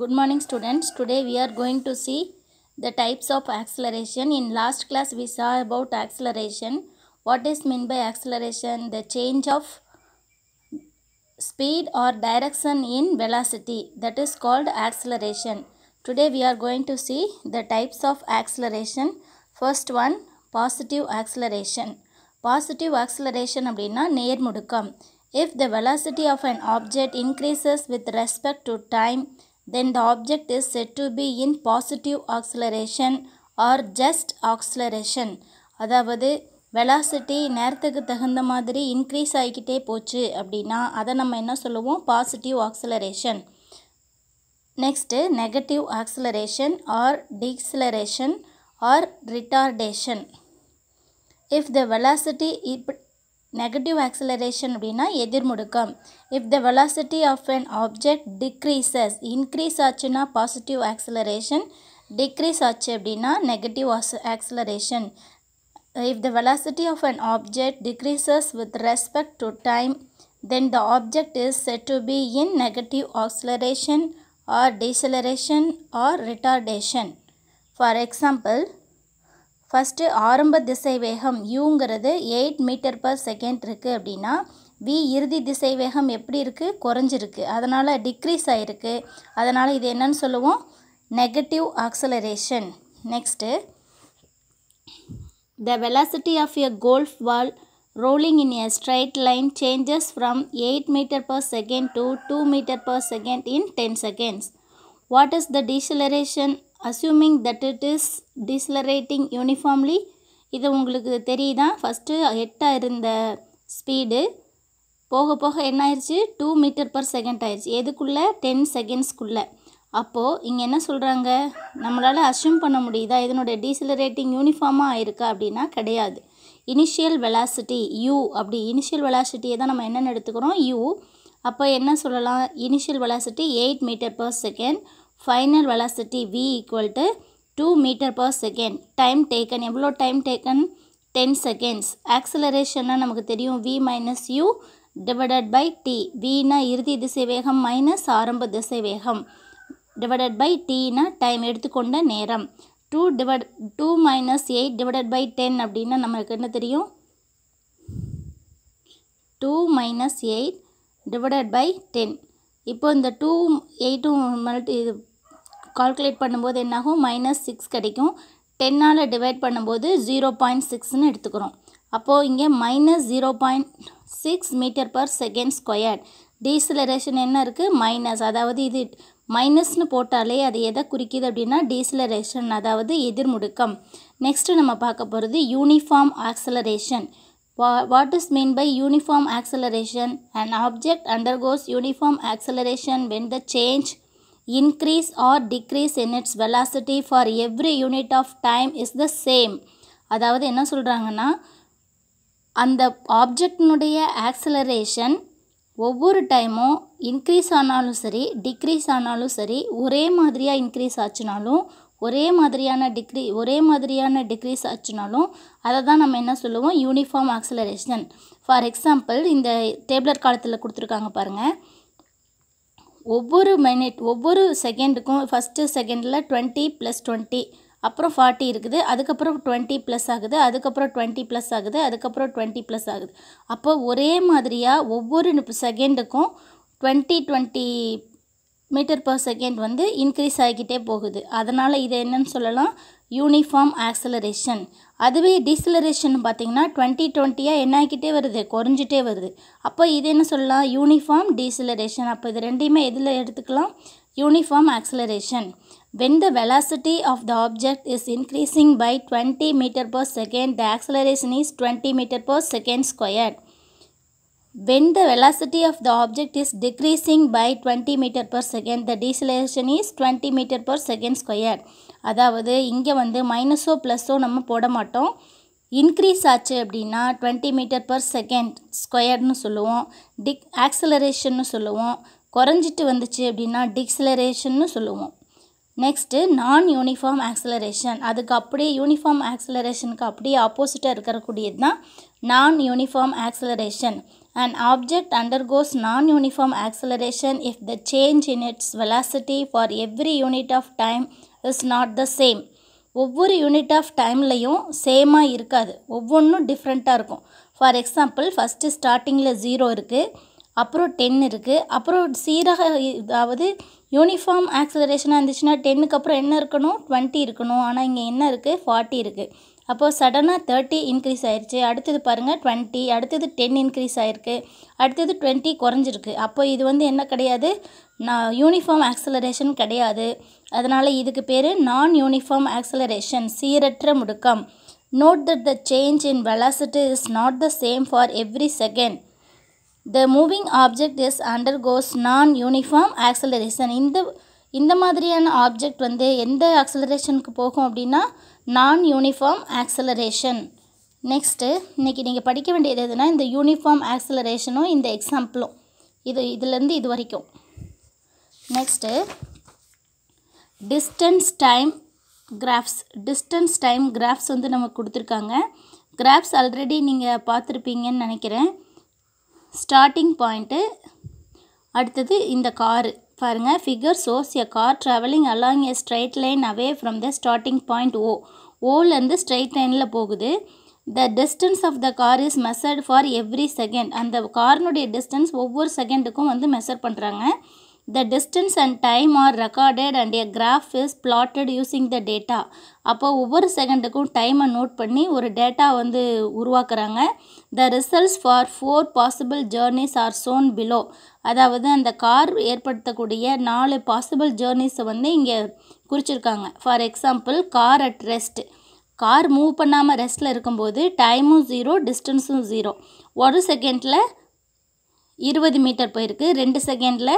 Good morning students. Today we are going to see the types of acceleration. In last class we saw about acceleration. What is meant by acceleration? The change of speed or direction in velocity that is called acceleration. Today we are going to see the types of acceleration. First one positive acceleration. Positive acceleration neer நேர்முடுக்கம். If the velocity of an object increases with respect to time, then the object is said to be in positive acceleration or just acceleration அதாவது velocity நேரத்துக்கு தகந்த மாதிரி increase ஆயிக்கிட்டே போச்சு அப்படினா அதை நம்ம என்ன சொல்லுவும் positive acceleration next negative acceleration or deceleration or retardation if the velocity negative acceleration அப்படினா எதிர் முடுக்கம் if the velocity of an object decreases increase ஆச்சுனா positive acceleration decrease ஆச்சு அப்படினா negative acceleration if the velocity of an object decreases with respect to time then the object is said to be in negative acceleration or deceleration or retardation for example first ஆரம்ப திசை வேகம் யூங்கிறது eight metre per second இருக்குது அப்படின்னா we இறுதி திசை வேகம் எப்படி இருக்குது குறைஞ்சிருக்கு அதனால் டிக்ரீஸ் ஆகிருக்கு அதனால் இது என்னன்னு சொல்லுவோம் negative acceleration next the velocity of a golf ball rolling in a straight line changes from eight metre per second to two metre per second in ten seconds what is the deceleration assuming that it is decelerating uniformly இது உங்களுக்கு தெரியுதா first எட்டாக இருந்த speed போக போக என்ன ஆயிடுச்சு two metre per second ஆயிடுச்சு எதுக்குள்ளே டென் செகண்ட்ஸ்க்குள்ளே அப்போது இங்கே என்ன சொல்கிறாங்க நம்மளால் அஸ்யூம் பண்ண முடியுதா இதனுடைய டீசிலரேட்டிங் யூனிஃபார்மாக ஆயிருக்கா அப்படின்னா கிடையாது இனிஷியல் வெலாசிட்டி யூ அப்படி இனிஷியல் வெலாசிட்டியை தான் நம்ம என்னென்ன எடுத்துக்கிறோம் யூ அப்போ என்ன சொல்லலாம் initial velocity eight metre per second final velocity v equal to two metre per second time taken எவ்வளோ டைம் டேக்கன் டென் செகண்ட்ஸ் நான் நமக்கு தெரியும் v minus u by by t நான் இறுதி திசை வேகம் மைனஸ் ஆரம்ப திசை வேகம் by பை நான் டைம் எடுத்துக்கொண்ட நேரம் two minus two minus eight 10 by ten அப்படின்னா நம்மளுக்கு என்ன தெரியும் two minus eight divided by ten இப்போ இந்த டூ 8 மல்டி இது கால்குலேட் பண்ணும்போது என்னாகும் மைனஸ் சிக்ஸ் கிடைக்கும் டென்னால் டிவைட் பண்ணும்போது ஜீரோ பாயிண்ட் சிக்ஸ்னு எடுத்துக்கிறோம் அப்போது இங்கே minus zero point six metre per second square deceleration என்ன இருக்குது மைனஸ் அதாவது இது மைனஸ்னு போட்டாலே அது எதை குறிக்கிது அப்படின்னா டீசிலரேஷன் அதாவது எதிர்முடுக்கம் நெக்ஸ்ட்டு நம்ம பார்க்க போகிறது uniform acceleration what is mean by uniform acceleration and object undergoes uniform acceleration when the change increase or decrease in its velocity for every unit of time is the same அதாவது என்ன சொல்கிறாங்கன்னா அந்த ஆப்ஜெக்டினுடைய acceleration ஒவ்வொரு டைமும் increase ஆனாலும் சரி degrees ஆனாலும் சரி ஒரே மாதிரியாக இன்க்ரீஸ் ஆச்சுனாலும் ஒரே மாதிரியான டிக்ரி ஒரே மாதிரியான டிக்ரீஸ் ஆச்சுனாலும் அதை தான் நம்ம என்ன சொல்லுவோம் யூனிஃபார்ம் ஆக்சலரேஷன் ஃபார் எக்ஸாம்பிள் இந்த டேப்லர் காலத்தில் கொடுத்துருக்காங்க பாருங்கள் ஒவ்வொரு மினிட் ஒவ்வொரு செகண்டுக்கும் ஃபஸ்ட்டு செகண்டில் டுவெண்ட்டி ப்ளஸ் டுவெண்ட்டி அப்புறம் ஃபார்ட்டி இருக்குது அதுக்கப்புறம் டுவெண்ட்டி ப்ளஸ் ஆகுது அதுக்கப்புறம் டுவெண்ட்டி ப்ளஸ் ஆகுது அதுக்கப்புறம் டுவெண்ட்டி ப்ளஸ் ஆகுது அப்போ ஒரே மாதிரியாக ஒவ்வொரு செகண்டுக்கும் twenty twenty metre per second வந்து இன்க்ரீஸ் ஆகிக்கிட்டே போகுது அதனால் இது என்னன்னு சொல்லலாம் யூனிஃபார்ம் ஆக்சலரேஷன் அதுவே டீசலரேஷன் பார்த்தீங்கன்னா டுவெண்ட்டி டுவெண்ட்டியாக என்ன ஆகிக்கிட்டே வருது குறைஞ்சிட்டே வருது அப்போ இது என்ன சொல்லலாம் யூனிஃபார்ம் டீசலரேஷன் அப்போ இது ரெண்டையுமே எதில் எடுத்துக்கலாம் uniform acceleration when the velocity of the object is increasing by 20 metre per second the acceleration is 20 metre per second squared when the velocity of the object is decreasing by 20 meter per second the deceleration is 20 meter per second squared அதாவது இங்கே வந்து மைனஸோ ப்ளஸ்ஸோ நம்ம போட மாட்டோம் increase ஆச்சு அப்படின்னா twenty metre per second ஸ்கொயர்னு சொல்லுவோம் டிக் ஆக்சலரேஷன்னு சொல்லுவோம் குறைஞ்சிட்டு வந்துச்சு அப்படின்னா டிக்ஸலரேஷன்னு சொல்லுவோம் நெக்ஸ்ட்டு நான் யூனிஃபார்ம் ஆக்சலரேஷன் அதுக்கு அப்படியே யூனிஃபார்ம் ஆக்சலரேஷனுக்கு அப்படியே ஆப்போசிட்டாக இருக்கக்கூடியது தான் non uniform acceleration object undergoes non uniform acceleration if the change in its velocity for every unit of time is not the same ஒவ்வொரு யூனிட் ஆஃப் டைம்லையும் சேமாக இருக்காது ஒவ்வொன்றும் டிஃப்ரெண்ட்டாக இருக்கும் ஃபார் எக்ஸாம்பிள் ஃபஸ்ட்டு ஸ்டார்டிங்கில் ஜீரோ இருக்குது அப்புறம் டென் இருக்குது அப்புறம் சீராக அதாவது யூனிஃபார்ம் ஆக்சலரேஷனாக இருந்துச்சுன்னா டென்னுக்கு அப்புறம் என்ன இருக்கணும் டுவெண்ட்டி இருக்கணும் ஆனால் இங்கே என்ன இருக்குது ஃபார்ட்டி இருக்குது அப்போது சடனாக தேர்ட்டி இன்க்ரீஸ் ஆயிடுச்சு அடுத்தது பாருங்கள் டுவெண்ட்டி அடுத்தது டென் இன்க்ரீஸ் ஆகிருக்கு அடுத்தது டுவெண்ட்டி குறைஞ்சிருக்கு அப்போ இது வந்து என்ன கிடையாது நான் யூனிஃபார்ம் ஆக்சலரேஷன் கிடையாது அதனால் இதுக்கு பேர் நான் யூனிஃபார்ம் ஆக்சலரேஷன் சீரற்ற முடுக்கம் note that the change in velocity is not the same for every second the moving object is undergoes non uniform acceleration இந்த இந்த மாதிரியான ஆப்ஜெக்ட் வந்து எந்த ஆக்சலரேஷனுக்கு போகும் அப்படின்னா நான் யூனிஃபார்ம் ஆக்சலரேஷன் நெக்ஸ்ட்டு இன்றைக்கி நீங்கள் படிக்க வேண்டியது எதுனா இந்த யூனிஃபார்ம் ஆக்சலரேஷனும் இந்த எக்ஸாம்பிளும் இது இதுலேருந்து இது வரைக்கும் next distance time graphs distance time graphs வந்து நமக்கு கொடுத்துருக்காங்க கிராஃப்ஸ் ஆல்ரெடி நீங்கள் பார்த்துருப்பீங்கன்னு நினைக்கிறேன் ஸ்டார்டிங் பாயிண்ட்டு அடுத்தது இந்த காரு பாருங்கள் figure shows a car travelling along a straight line away from the starting point O ஓலேருந்து ஸ்ட்ரைட் லைனில் போகுது the distance of the car is measured for every second அந்த கார்னுடைய டிஸ்டன்ஸ் ஒவ்வொரு செகண்டுக்கும் வந்து மெசர் பண்ணுறாங்க The distance and time are recorded and a graph is plotted using the data. அப்போ ஒவ்வொரு செகண்டுக்கும் டைமை நோட் பண்ணி ஒரு டேட்டா வந்து உருவாக்குறாங்க the results for four possible journeys are shown below அதாவது அந்த கார் ஏற்படுத்தக்கூடிய நாலு பாசிபிள் ஜேர்னிஸை வந்து இங்கே குறிச்சிருக்காங்க for example car at rest car move பண்ணாமல் ரெஸ்ட்டில் இருக்கும்போது டைமும் ஜீரோ டிஸ்டன்ஸும் ஜீரோ ஒரு செகண்டில் இருபது மீட்டர் போயிருக்கு ரெண்டு செகண்டில்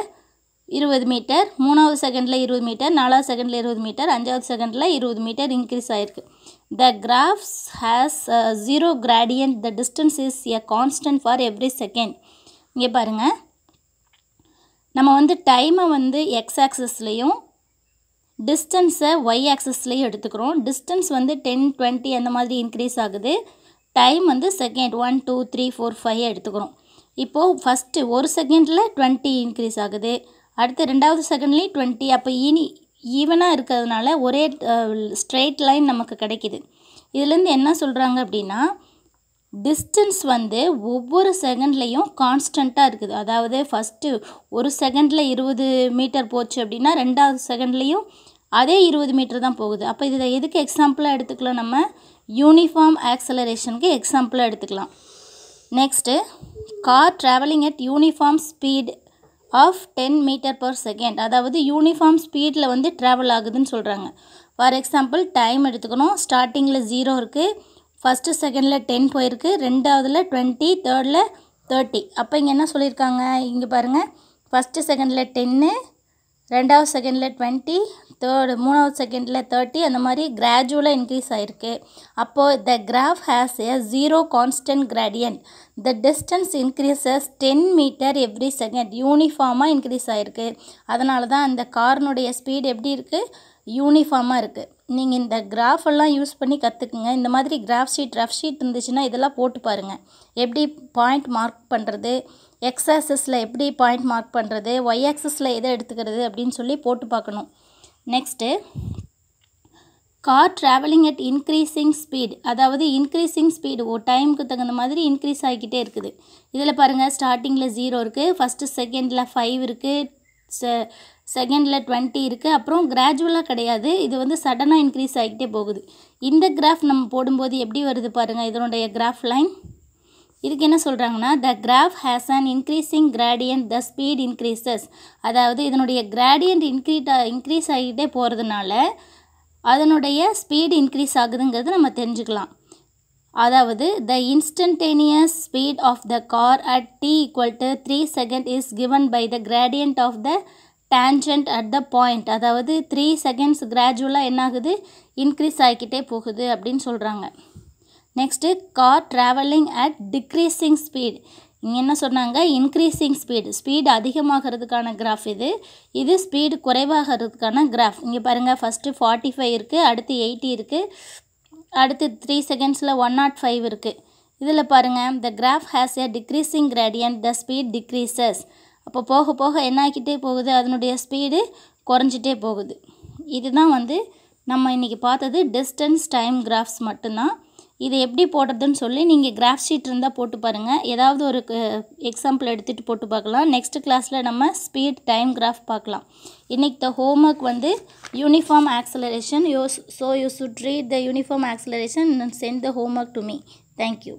இருபது மீட்டர் மூணாவது செகண்டில் இருபது மீட்டர் நாலாவது செகண்டில் இருபது மீட்டர் அஞ்சாவது செகண்டில் இருபது மீட்டர் இன்க்ரீஸ் ஆகிருக்கு the graphs has zero gradient the distance is a constant for every second இங்கே பாருங்கள் நம்ம வந்து டைமை வந்து எக்ஸ் ஆக்சஸ்லேயும் டிஸ்டன்ஸை ஒய் ஆக்சஸ்லேயும் எடுத்துக்கிறோம் டிஸ்டன்ஸ் வந்து டென் டுவெண்ட்டி அந்த மாதிரி இன்க்ரீஸ் ஆகுது டைம் வந்து second one two three four five எடுத்துக்கிறோம் இப்போது ஃபஸ்ட்டு ஒரு செகண்டில் டுவெண்ட்டி இன்க்ரீஸ் ஆகுது அடுத்து ரெண்டாவது செகண்ட்லேயும் டுவெண்ட்டி அப்போ இனி ஈவனாக இருக்கிறதுனால ஒரே ஸ்ட்ரெயிட் லைன் நமக்கு கிடைக்கிது இதுலேருந்து என்ன சொல்கிறாங்க அப்படின்னா டிஸ்டன்ஸ் வந்து ஒவ்வொரு செகண்ட்லேயும் கான்ஸ்டண்ட்டாக இருக்குது அதாவது ஃபஸ்ட்டு ஒரு செகண்டில் இருபது மீட்டர் போச்சு அப்படின்னா ரெண்டாவது செகண்ட்லேயும் அதே இருபது மீட்டர் தான் போகுது அப்போ இதை எதுக்கு எக்ஸாம்பிளாக எடுத்துக்கலாம் நம்ம யூனிஃபார்ம் ஆக்சலரேஷனுக்கு எக்ஸாம்பிளாக எடுத்துக்கலாம் next car travelling at uniform speed of ten metre per second அதாவது யூனிஃபார்ம் ஸ்பீடில் வந்து ட்ராவல் ஆகுதுன்னு சொல்கிறாங்க ஃபார் எக்ஸாம்பிள் டைம் எடுத்துக்கணும் ஸ்டார்டிங்கில் ஜீரோ இருக்குது ஃபஸ்ட்டு செகண்டில் டென் போயிருக்கு ரெண்டாவதில் டுவெண்ட்டி தேர்டில் தேர்ட்டி அப்போ இங்கே என்ன சொல்லியிருக்காங்க இங்கே பாருங்கள் ஃபஸ்ட்டு செகண்டில் டென்னு ரெண்டாவது செகண்டில் டுவெண்ட்டி தேர்டு மூணாவது செகண்டில் தேர்ட்டி அந்த மாதிரி கிராஜுவலாக இன்க்ரீஸ் ஆகிருக்கு அப்போது the graph has a zero constant gradient the distance increases ten metre every second யூனிஃபார்மாக இன்க்ரீஸ் ஆகிருக்கு அதனால தான் அந்த கார்னுடைய ஸ்பீடு எப்படி இருக்குது யூனிஃபார்மாக இருக்குது நீங்கள் இந்த கிராஃப் எல்லாம் யூஸ் பண்ணி கற்றுக்குங்க இந்த மாதிரி கிராஃப் ஷீட் ரஃப் ஷீட் இருந்துச்சுன்னா இதெல்லாம் போட்டு பாருங்கள் எப்படி பாயிண்ட் மார்க் பண்ணுறது எக்ஸ் ஆக்சஸில் எப்படி பாயிண்ட் மார்க் பண்ணுறது ஒய் ஆக்சஸில் எதை எடுத்துக்கிறது அப்படின்னு சொல்லி போட்டு பார்க்கணும் next car travelling at increasing speed அதாவது இன்க்ரீஸிங் ஸ்பீடு ஓ டைமுக்கு தகுந்த மாதிரி இன்க்ரீஸ் ஆகிக்கிட்டே இருக்குது இதில் பாருங்கள் ஸ்டார்டிங்கில் ஜீரோ இருக்குது ஃபஸ்ட்டு செகண்டில் ஃபைவ் இருக்குது செ செகண்டில் டுவெண்ட்டி இருக்குது அப்புறம் கிராஜுவலாக கிடையாது இது வந்து சடனாக இன்க்ரீஸ் ஆகிக்கிட்டே போகுது இந்த கிராஃப் நம்ம போடும்போது எப்படி வருது பாருங்கள் இதனுடைய கிராஃப் லைன் இதுக்கு என்ன சொல்கிறாங்கன்னா the graph has an increasing gradient the speed increases அதாவது இதனுடைய கிராடியன்ட் இன்க்ரீட் இன்க்ரீஸ் ஆகிட்டே போகிறதுனால அதனுடைய ஸ்பீடு இன்க்ரீஸ் ஆகுதுங்கிறது நம்ம தெரிஞ்சுக்கலாம் அதாவது the instantaneous speed of the car at t equal to three second is given by the gradient of the tangent at the point அதாவது three seconds கிராஜுவலாக என்னாகுது இன்க்ரீஸ் ஆகிக்கிட்டே போகுது அப்படின்னு சொல்கிறாங்க next car travelling at decreasing speed இங்கே என்ன சொன்னாங்க இன்க்ரீஸிங் ஸ்பீடு ஸ்பீடு அதிகமாகிறதுக்கான கிராஃப் இது இது ஸ்பீடு குறைவாகிறதுக்கான கிராஃப் இங்கே பாருங்கள் ஃபஸ்ட்டு ஃபார்ட்டி ஃபைவ் இருக்குது அடுத்து எயிட்டி இருக்குது அடுத்து த்ரீ செகண்ட்ஸில் ஒன் நாட் ஃபைவ் இருக்குது இதில் பாருங்கள் the graph has a decreasing gradient the speed decreases அப்போ போக போக என்ன ஆக்கிட்டே போகுது அதனுடைய ஸ்பீடு குறைஞ்சிட்டே போகுது இதுதான் வந்து நம்ம இன்றைக்கி பார்த்தது டிஸ்டன்ஸ் டைம் கிராஃப்ஸ் மட்டும்தான் இது எப்படி போடுறதுன்னு சொல்லி நீங்கள் கிராஃப் ஷீட் இருந்தால் போட்டு பாருங்கள் ஏதாவது ஒரு எக்ஸாம்பிள் எடுத்துகிட்டு போட்டு பார்க்கலாம் நெக்ஸ்ட் கிளாஸில் நம்ம ஸ்பீட் டைம் கிராஃப் பார்க்கலாம் இன்றைக்கி த ஹோம் ஒர்க் வந்து uniform acceleration you so you should read the uniform acceleration send the homework to me thank you